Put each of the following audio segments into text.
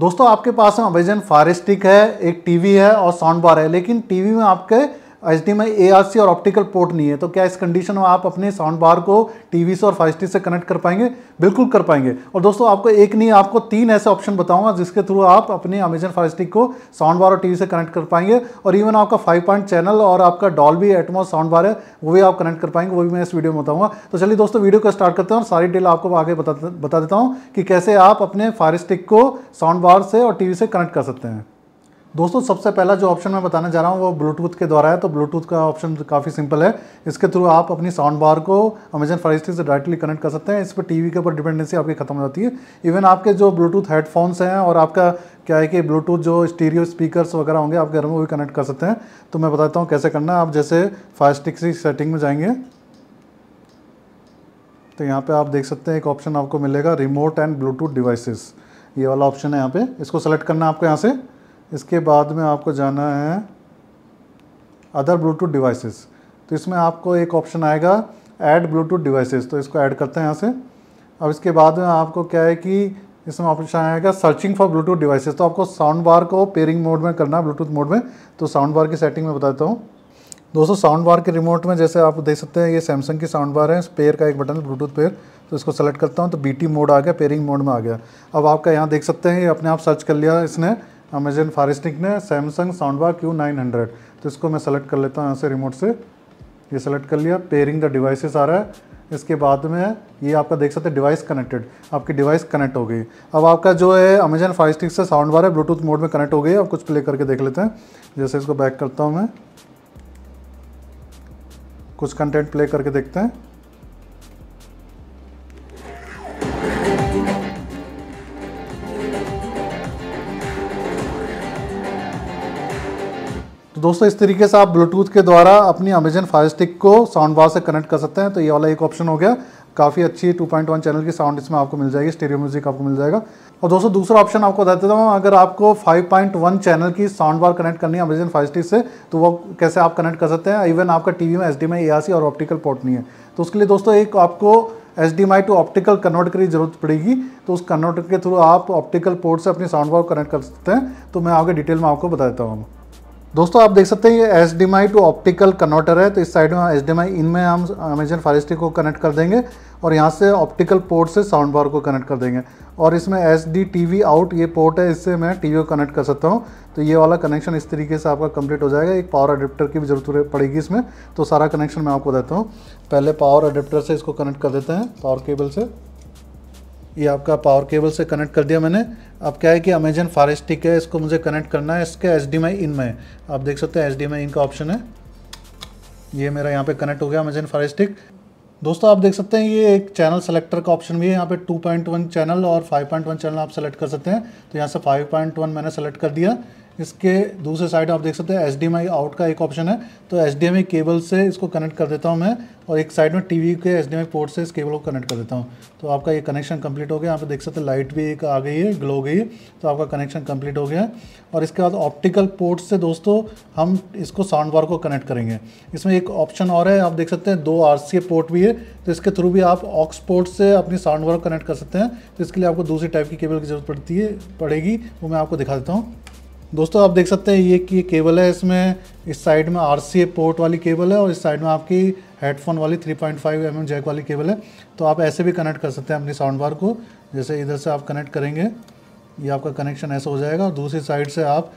दोस्तों आपके पास Amazon fire stick है एक टीवी है और साउंड बार है लेकिन टीवी में आपके एच डी और ऑप्टिकल पोर्ट नहीं है तो क्या इस कंडीशन में आप अपने साउंड बार को टीवी से और फाइव से कनेक्ट कर पाएंगे बिल्कुल कर पाएंगे और दोस्तों आपको एक नहीं आपको तीन ऐसे ऑप्शन बताऊंगा जिसके थ्रू आप अपने अमेजन फाइव को साउंड बार और टीवी से कनेक्ट कर पाएंगे और इवन आपका फाइव पॉइंट चैनल और आपका भी एटमोस साउंड बार है वो भी आप कनेक्ट कर पाएंगे वो भी मैं इस वीडियो में बताऊंगा तो चलिए दोस्तों वीडियो को स्टार्ट करते हैं और सारी डिटेल आपको आगे बता बता देता हूँ कि कैसे आप अपने फायर स्टिक को साउंड बार से और टीवी से कनेक्ट कर सकते हैं दोस्तों सबसे पहला जो ऑप्शन मैं बताने जा रहा हूँ वो ब्लूटूथ के द्वारा है तो ब्लूटूथ का ऑप्शन काफ़ी सिंपल है इसके थ्रू आप अपनी साउंड बार को अमेजन फाइस्टी से डायरेक्टली कनेक्ट कर सकते हैं इस पर टीवी के ऊपर डिपेंडेंसी आपकी खत्म हो जाती है इवन आपके जो ब्लूटूथ हेडफोन्स हैं और आपका क्या है कि ब्लूटूथ जो स्टीरियो स्पीकर्स वगैरह होंगे आप घर में भी कनेक्ट कर सकते हैं तो मैं बताता हूँ कैसे करना है आप जैसे फायर की सेटिंग में जाएंगे तो यहाँ पे आप देख सकते हैं एक ऑप्शन आपको मिलेगा रिमोट एंड ब्लूटूथ डिवाइसेस ये वाला ऑप्शन है यहाँ पे इसको सेलेक्ट करना है आपको यहाँ से इसके बाद में आपको जाना है अदर ब्लूटूथ डिवाइसेस तो इसमें आपको एक ऑप्शन आएगा ऐड ब्लूटूथ डिवाइसेस तो इसको ऐड करते हैं यहाँ से अब इसके बाद में आपको क्या है कि इसमें ऑप्शन आएगा सर्चिंग फॉर ब्लूटूथ डिवाइसेस तो आपको साउंड बार को पेयरिंग मोड में करना है ब्लूटूथ मोड में तो साउंड बार की सेटिंग में बताता हूँ दोस्तों साउंड बार के रिमोट में जैसे आप देख सकते हैं ये सैमसंग की साउंड बार है पेयर का एक बटन है ब्लूटूथ पेयर तो इसको सेलेक्ट करता हूँ तो बी मोड आ गया पेयरिंग मोड में आ गया अब आपका यहाँ देख सकते हैं ये अपने आप सर्च कर लिया इसने अमेजन फारिस्टिक ने Samsung soundbar Q nine hundred तो इसको मैं सेलेक्ट कर लेता हूँ यहाँ से रिमोट से ये सेलेक्ट कर लिया पेयरिंग द डिवाइसेस आ रहा है इसके बाद में ये आपका देख सकते हैं डिवाइस कनेक्टेड आपकी डिवाइस कनेक्ट हो गई अब आपका जो है अमेजन फारिस्टिक से साउंड बार है ब्लूटूथ मोड में कनेक्ट हो गई अब कुछ प्ले करके देख लेते हैं जैसे इसको बैक करता हूँ मैं कुछ कंटेंट प्ले करके देखते हैं दोस्तों इस तरीके से आप ब्लूटूथ के द्वारा अपनी अमेजन फायर स्टिक को साउंड बार से कनेक्ट कर सकते हैं तो ये वाला एक ऑप्शन हो गया काफ़ी अच्छी 2.1 चैनल की साउंड इसमें आपको मिल जाएगी स्टेरियो म्यूजिक आपको मिल जाएगा और दोस्तों दूसरा ऑप्शन आपको बता देता हूँ अगर आपको 5.1 चैनल की साउंड बार कनेक्ट करनी है अमेजन फाइव स्टिक से तो वो कैसे आप कनेक्ट कर सकते हैं इवन आपका टी में एस डी और ऑप्टिकल पोर्ट नहीं है तो उसके लिए दोस्तों एक आपको HDMI to optical convert की जरूरत पड़ेगी तो उस कन्वर्टर के थ्रू आप ऑप्टिकल पोर्ट से अपनी साउंड बार कनेक्ट कर सकते हैं तो मैं आपके डिटेल में आपको बता देता हूँ दोस्तों आप देख सकते हैं ये HDMI to optical converter है तो इस साइड में एस डी माई इन में हम अमेजन फारेस्टी को कनेक्ट कर देंगे और यहाँ से ऑप्टिकल पोर्ट से साउंड बार को कनेक्ट कर देंगे और इसमें S D TV out ये पोर्ट है इससे मैं टी वी को कनेक्ट कर सकता हूँ तो ये वाला कनेक्शन इस तरीके से आपका कंप्लीट हो जाएगा एक पावर अडेप्टर की भी जरूरत पड़ेगी इसमें तो सारा कनेक्शन मैं आपको देता हूँ पहले पावर अडेप्टर से इसको कनेक्ट कर देते हैं पावर केबल से ये आपका पावर केबल से कनेक्ट कर दिया मैंने अब क्या है कि अमेजन फारेस्टिक है इसको मुझे कनेक्ट करना है इसके एच डी इन में आप देख सकते हैं एच डी इन का ऑप्शन है ये मेरा यहाँ पे कनेक्ट हो गया अमेजन फारेस्टिक दोस्तों आप देख सकते हैं ये एक चैनल सेलेक्टर का ऑप्शन भी है यहाँ पे 2.1 चैनल और 5.1 चैनल आप सेलेक्ट कर सकते हैं तो यहाँ से 5.1 मैंने सेलेक्ट कर दिया इसके दूसरे साइड आप देख सकते हैं एच आउट का एक ऑप्शन है तो एच केबल से इसको कनेक्ट कर देता हूँ मैं और एक साइड में टीवी के एच पोर्ट से इस केबल को कनेक्ट कर देता हूँ तो आपका ये कनेक्शन कंप्लीट हो गया यहाँ पे देख सकते हैं लाइट भी एक आ गई है ग्लो गई है तो आपका कनेक्शन कंप्लीट हो गया है और इसके बाद ऑप्टिकल पोर्ट से दोस्तों हम इसको साउंड बार को कनेक्ट करेंगे इसमें एक ऑप्शन और है आप देख सकते हैं दो आर पोर्ट भी है तो इसके थ्रू भी आप ऑक्स पोर्ट से अपनी साउंड बार को कनेक्ट कर सकते हैं तो इसके लिए आपको दूसरी टाइप की केबल की जरूरत पड़ती है पड़ेगी वो मैं आपको दिखा देता हूँ दोस्तों आप देख सकते हैं ये कि केबल है इसमें इस साइड में आर पोर्ट वाली केबल है और इस साइड में आपकी हेडफोन वाली 3.5 पॉइंट mm जैक वाली केबल है तो आप ऐसे भी कनेक्ट कर सकते हैं अपनी साउंड बार को जैसे इधर से आप कनेक्ट करेंगे ये आपका कनेक्शन ऐसा हो जाएगा और दूसरी साइड से आप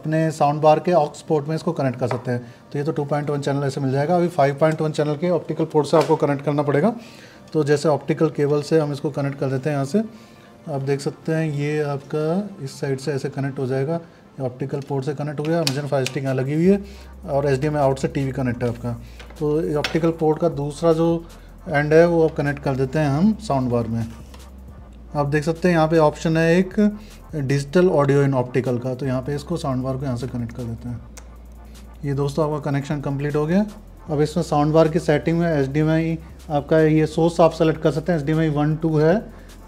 अपने साउंड बार के ऑक्स पोर्ट में इसको कनेक्ट कर सकते हैं तो ये तो 2.1 चैनल ऐसे मिल जाएगा अभी 5.1 चैनल के ऑप्टिकल पोर्ट से आपको कनेक्ट करना पड़ेगा तो जैसे ऑप्टिकल केबल से हम इसको कनेक्ट कर देते हैं यहाँ से आप देख सकते हैं ये आपका इस साइड से ऐसे कनेक्ट हो जाएगा ऑप्टिकल पोर्ट से कनेक्ट हो गया अमेजन फाइव स्टिक यहाँ लगी हुई है और एच आउट से टी कनेक्ट है आपका तो ऑप्टिकल पोर्ट का दूसरा जो एंड है वो आप कनेक्ट कर देते हैं हम साउंड बार में आप देख सकते हैं यहाँ पे ऑप्शन है एक डिजिटल ऑडियो इन ऑप्टिकल का तो यहाँ पे इसको साउंड बार को यहाँ से कनेक्ट कर देते हैं ये दोस्तों आपका कनेक्शन कंप्लीट हो गया अब इसमें साउंड बार की सेटिंग में एच आपका ये सोर्स आप सेलेक्ट कर सकते हैं एच डी वन टू है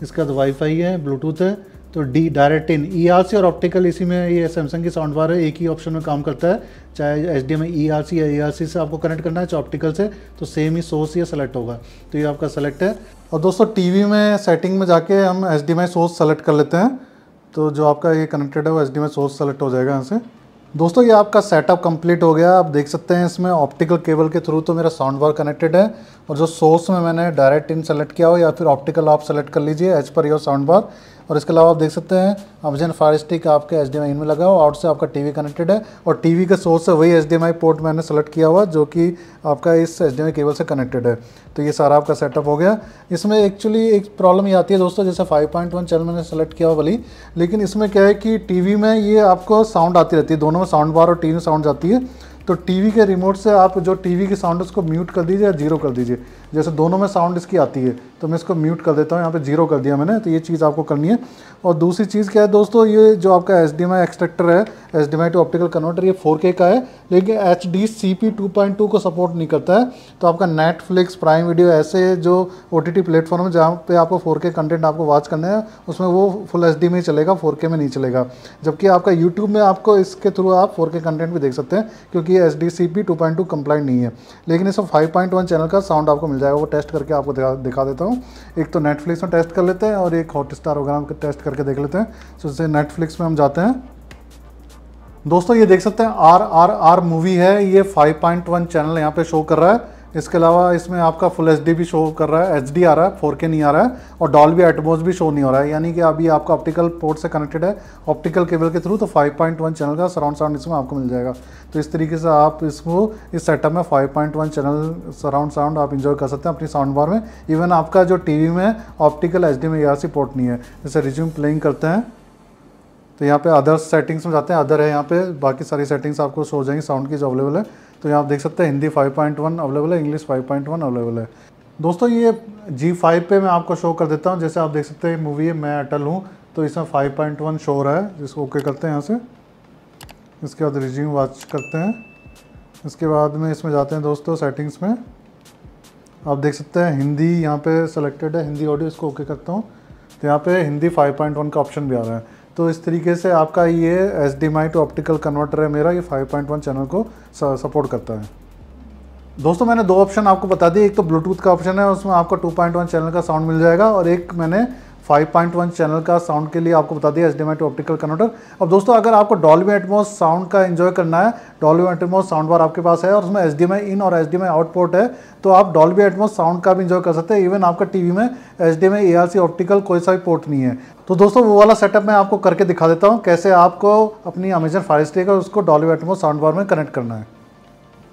इसका वाईफाई है ब्लूटूथ है तो D direct in E R C और ऑप्टिकल इसी में ये सैमसंग की साउंड बार है एक ही ऑप्शन में काम करता है चाहे एच डी में ई आर सी या ए आर सी से आपको कनेक्ट करना है चाहे ऑप्टिकल से तो सेम ही सोर्स ये सेलेक्ट होगा तो ये आपका सेलेक्ट है और दोस्तों टी वी में सेटिंग में जाके हम एच डी में सोर्स सेलेक्ट कर लेते हैं तो जो आपका ये कनेक्टेड है वो एच डी में सोर्स सेलेक्ट हो जाएगा यहाँ से दोस्तों ये आपका सेटअप कंप्लीट हो गया आप देख सकते हैं इसमें ऑप्टिकल केबल के थ्रू तो मेरा साउंड बार कनेक्टेड है और जो सोर्स में मैंने डायरेक्ट इन सेलेक्ट किया हो या फिर ऑप्टिकल आप सेलेक्ट कर लीजिए as per your sound bar और इसके अलावा आप देख सकते हैं अमेजन फायर स्टिक आपके एच इन में लगा हुआ आउट से आपका टीवी कनेक्टेड है और टीवी का सोर्स है वही एच पोर्ट मैंने सेलेक्ट किया हुआ जो कि आपका इस एच केबल से कनेक्टेड है तो ये सारा आपका सेटअप हो गया इसमें एक्चुअली एक प्रॉब्लम ये आती है दोस्तों जैसे 5.1 चैनल मैंने सेलेक्ट किया हुआ भली लेकिन इसमें क्या है कि टी में ये आपको साउंड आती रहती है दोनों में साउंड बार और टी में साउंड जाती है तो टीवी के रिमोट से आप जो टीवी की साउंड उसको म्यूट कर दीजिए या जीरो कर दीजिए जैसे दोनों में साउंड इसकी आती है तो मैं इसको म्यूट कर देता हूँ यहाँ पे जीरो कर दिया मैंने तो ये चीज़ आपको करनी है और दूसरी चीज़ क्या है दोस्तों ये जो आपका एच एक्सट्रैक्टर है H D to optical converter ये फोर का है लेकिन एच डी सी को सपोर्ट नहीं करता है तो आपका नेटफ्लिक्स प्राइम वीडियो ऐसे जो ओ टी टी प्लेटफॉर्म है जहाँ पर आपको फोर कंटेंट आपको वॉच करना है उसमें वो फुल एच में चलेगा फोर में नहीं चलेगा जबकि आपका यूट्यूब में आपको इसके थ्रू आप फोर कंटेंट भी देख सकते हैं क्योंकि एच डी सी नहीं है लेकिन इसमें फाइव चैनल का साउंड आपको मिल जाएगा जाएगा वो टेस्ट करके आपको दिखा दिखा देता हूँ एक तो नेटफ्लिक्स में टेस्ट कर लेते हैं और एक हॉट स्टार वगैरह टेस्ट करके देख लेते हैं सो जैसे नेटफ्लिक्स में हम जाते हैं दोस्तों ये देख सकते हैं आर आर आर मूवी है ये 5.1 चैनल यहाँ पे शो कर रहा है इसके अलावा इसमें आपका फुल एच भी शो कर रहा है एच आ रहा है फोर नहीं आ रहा है और डॉल भी भी शो नहीं हो रहा है यानी कि अभी आपका ऑप्टिकल पोर्ट से कनेक्टेड है ऑप्टिकल केबल के थ्रू तो 5.1 चैनल का सराउंड साउंड इसमें आपको मिल जाएगा तो इस तरीके से आप इसको इस सेटअप में 5.1 चैनल सराउंड साउंड आप इंजॉय कर सकते हैं अपनी साउंड बार में इवन आपका जो टी में ऑप्टिकल एच डी में ए पोर्ट नहीं है जैसे रिज्यूम प्लेइंग करते हैं तो यहाँ पे अदर सेटिंग्स में जाते हैं अदर है यहाँ पे बाकी सारी सेटिंग्स आपको शो हो जाएंगी साउंड की जो अवेलेबल है तो यहाँ आप देख सकते हैं हिंदी 5.1 अवेलेबल है इंग्लिश 5.1 अवेलेबल है दोस्तों ये जी फाइव पे मैं आपको शो कर देता हूँ जैसे आप देख सकते हैं मूवी है मैं अटल हूँ तो इसमें 5.1 शो रहा है जिसको ओके करते हैं यहाँ से इसके बाद रिज्यूम वॉच करते हैं इसके बाद में इसमें जाते हैं दोस्तों सेटिंग्स में आप देख सकते हैं हिंदी यहाँ पे सेलेक्टेड है हिंदी ऑडियो इसको ओके करता हूँ तो यहाँ पर हिंदी फाइव का ऑप्शन भी आ रहा है तो इस तरीके से आपका ये H HDMI to optical converter है मेरा ये 5.1 चैनल को सपोर्ट करता है दोस्तों मैंने दो ऑप्शन आपको बता दिए एक तो ब्लूटूथ का ऑप्शन है उसमें आपको 2.1 चैनल का साउंड मिल जाएगा और एक मैंने 5.1 चैनल का साउंड के लिए आपको बता दिया H D to optical converter अब दोस्तों अगर आपको डॉल्वी एटमोस साउंड का एंजॉय करना है डॉल्वी एटमोस साउंड बार आपके पास है और उसमें एच इन और एच डी आउट पोर्ट है तो आप डॉल्वी एटमोस साउंड का भी इंजॉय कर सकते हैं इवन आपका टी में एच डी ऑप्टिकल कोई सा भी पोर्ट नहीं है तो दोस्तों वो वाला सेटअप मैं आपको करके दिखा देता हूँ कैसे आपको अपनी अमेजन फायर स्टे का उसको डॉल्वी एटमोस साउंड बार में कनेक्ट करना है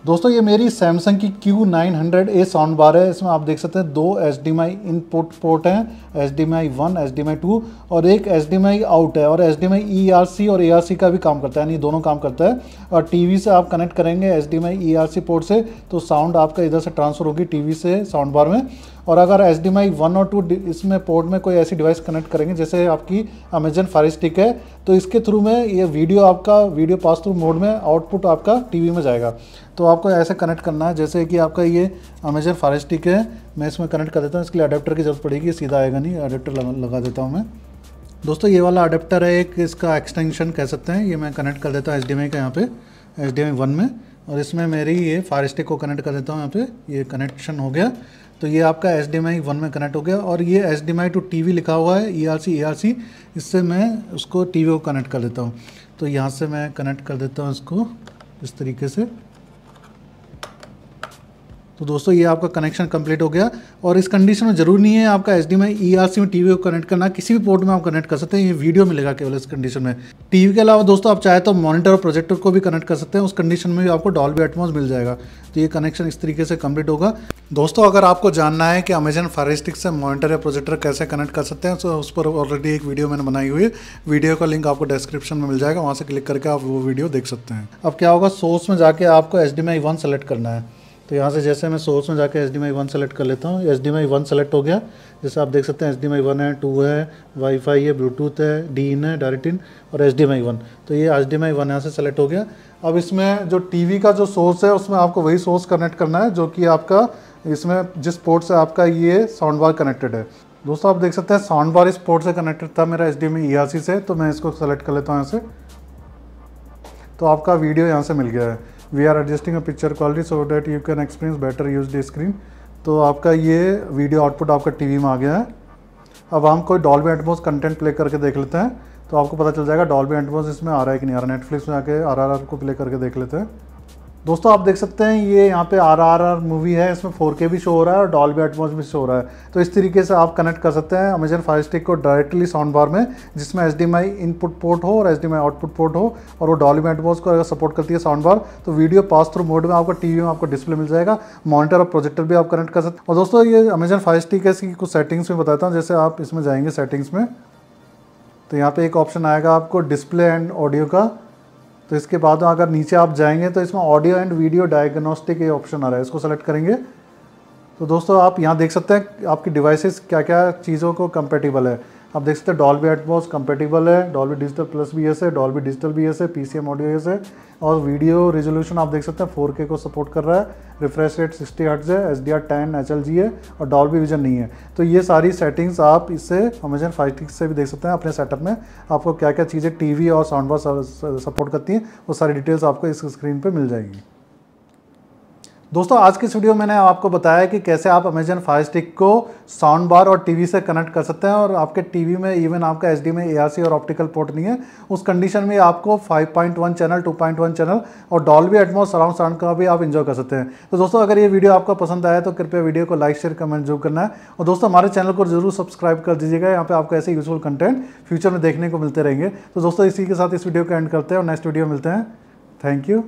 दोस्तों ये मेरी सैमसंग की Q900A nine hundred A sound bar है इसमें आप देख सकते हैं दो HDMI input port हैं H HDMI one HDMI two और एक एच डी माई आउट है और HDMI E R C और ए आर सी का भी काम करता है यानी दोनों काम करता है और टी वी से आप कनेक्ट करेंगे HDMI E R C port से तो साउंड आपका इधर से ट्रांसफ़र होगी टी वी से साउंड बार में और अगर एच डी माई वन और टू इसमें पोर्ट में कोई ऐसी डिवाइस कनेक्ट करेंगे जैसे आपकी अमेजन फायर स्टिक है तो इसके थ्रू में ये वीडियो आपका वीडियो पास थ्रू मोड में आउटपुट आपका टीवी में जाएगा तो आपको ऐसे कनेक्ट करना है जैसे कि आपका ये अमेजन फायर स्टिक है मैं इसमें कनेक्ट कर देता हूँ इसके लिए अडेप्टर की जरूरत पड़ेगी सीधा आएगा नहीं अडेप्टर लगा देता हूँ मैं दोस्तों ये वाला अडेप्टर है एक इसका एक्सटेंशन कह सकते हैं ये मैं कनेक्ट कर देता हूँ एच का यहाँ पे एच डी वन में और इसमें मेरी ये फायर स्टिक को कनेक्ट कर देता हूँ यहाँ पे ये कनेक्शन हो गया तो ये आपका एच डी एम वन में कनेक्ट हो गया और ये H D M two TV लिखा हुआ है ई R C A R C इससे मैं उसको टी वी को कनेक्ट कर देता हूँ तो यहाँ से मैं कनेक्ट कर देता हूँ इसको इस तरीके से तो दोस्तों ये आपका कनेक्शन कंप्लीट हो गया और इस कंडीशन में जरूरी नहीं है आपका एच में ई आर सी में टी को कनेक्ट करना किसी भी पोर्ट में आप कनेक्ट कर सकते हैं ये वीडियो मिलेगा केवल इस कंडीशन में टीवी के अलावा दोस्तों आप चाहे तो मॉनिटर और प्रोजेक्टर को भी कनेक्ट कर सकते हैं उस कंडीशन में भी आपको डॉल्बी एटमोस मिल जाएगा तो ये कनेक्शन इस तरीके से कंप्लीट होगा दोस्तों अगर आपको जानना है कि अमेजन फायरस्टिक से मॉनिटर या प्रोजेक्टर कैसे कनेक्ट कर सकते हैं तो उस पर ऑलरेडी एक वीडियो मैंने बनाई हुई है वीडियो का लिंक आपको डिस्क्रिप्शन में मिल जाएगा वहाँ से क्लिक करके आप वो वीडियो देख सकते हैं अब क्या होगा सोर्स में जाके आपको एच डी सेलेक्ट करना है तो यहाँ से जैसे मैं सोर्स में जाकर HDMI one select कर लेता हूँ HDMI one select हो गया जैसे आप देख सकते हैं एच डी वन है टू है वाईफाई है ब्लूटूथ है डी इन है डायरेक्ट इन और एच डी माई वन तो ये एच डी माई वन यहाँ से सेलेक्ट हो गया अब इसमें जो टी वी का जो सोर्स है उसमें आपको वही सोर्स कनेक्ट करना है जो कि आपका इसमें जिस पोर्ट से आपका ये साउंड बार कनेक्टेड है दोस्तों आप देख सकते हैं साउंड बार इस पोर्ट से कनेक्टेड था मेरा एच डी e से तो मैं इसको सेलेक्ट कर लेता हूँ यहाँ से तो आपका वीडियो यहाँ से मिल गया है we are adjusting a picture quality so that you can experience better use the screen तो आपका ये वीडियो आउटपुट आपका वी में आ गया है अब हम कोई डॉल एटमोस कंटेंट प्ले करके देख लेते हैं तो आपको पता चल जाएगा डॉल्बी एटमोस इसमें आ रहा है कि नहीं आ रहा है नेटफ्लिक्स में आके आर आर को प्ले करके देख लेते हैं दोस्तों आप देख सकते हैं ये यहाँ पे आर आर आर मूवी है इसमें 4K भी शो हो रहा है और डॉल भी एटमोस भी शो हो रहा है तो इस तरीके से आप कनेक्ट कर सकते हैं अमेजन फायर स्टिक को डायरेक्टली साउंड बार में जिसमें एच इनपुट पोर्ट हो और एच आउटपुट पोर्ट हो और वो डॉल्बी एटमोस को अगर सपोर्ट करती है साउंड बार तो वीडियो पास थ्रू मोड में आपको टी में आपको डिस्प्ले मिल जाएगा मॉनिटर और प्रोजेक्टर भी आप कनेक्ट कर सकते हैं और दोस्तों ये अमेजन फायर स्टिक है इसकी कुछ सेटिंग्स में बताता हूँ जैसे आप इसमें जाएंगे सेटिंग्स में तो यहाँ पर एक ऑप्शन आएगा आपको डिस्प्ले एंड ऑडियो का तो इसके बाद अगर नीचे आप जाएंगे तो इसमें ऑडियो एंड वीडियो डायग्नोस्टिक ये ऑप्शन आ रहा है इसको सेलेक्ट करेंगे तो दोस्तों आप यहाँ देख सकते हैं आपकी डिवाइसेस क्या क्या चीज़ों को कंपेटिबल है आप देख सकते हैं डॉल्बी एटमोस कंपेटेबल है डॉल्बी डिजिटल प्लस भी एस है डॉल्बी डिजिटल भी एस है P C M audio yes है और वीडियो रेजोल्यूशन आप देख सकते हैं फोर के को सपोर्ट कर रहा है रिफ्रेश रेट सिक्सटी हर्ट्ज है S D R ten H L G है और डॉल्बी विजन नहीं है तो ये सारी सेटिंग्स आप इससे अमेजन फाइव टिक्स से भी देख सकते हैं अपने सेटअप में आपको क्या क्या चीज़ें टी वी और साउंड बार सपोर्ट करती हैं वो सारी डिटेल्स आपको इस स्क्रीन पर मिल जाएंगी दोस्तों आज की वीडियो मैंने आपको बताया कि कैसे आप अमेजन फायर स्टिक को साउंड बार और टीवी से कनेक्ट कर सकते हैं और आपके टीवी में इवन आपका एच डी में एआरसी और ऑप्टिकल पोर्ट नहीं है उस कंडीशन में आपको 5.1 चैनल 2.1 चैनल और Dolby Atmos surround sound का भी आप इन्जॉय कर सकते हैं तो दोस्तों अगर ये वीडियो आपको पसंद आया तो कृपया वीडियो को लाइक शेयर कमेंट जरूर करना है और दोस्तों हमारे चैनल को जरूर सब्सक्राइब कर दीजिएगा यहाँ पर आपको ऐसे यूजफुल कंटेंट फ्यूचर में देखने को मिलते रहेंगे तो दोस्तों इसी के साथ इस वीडियो को एंड करते हैं और नेक्स्ट वीडियो मिलते हैं थैंक यू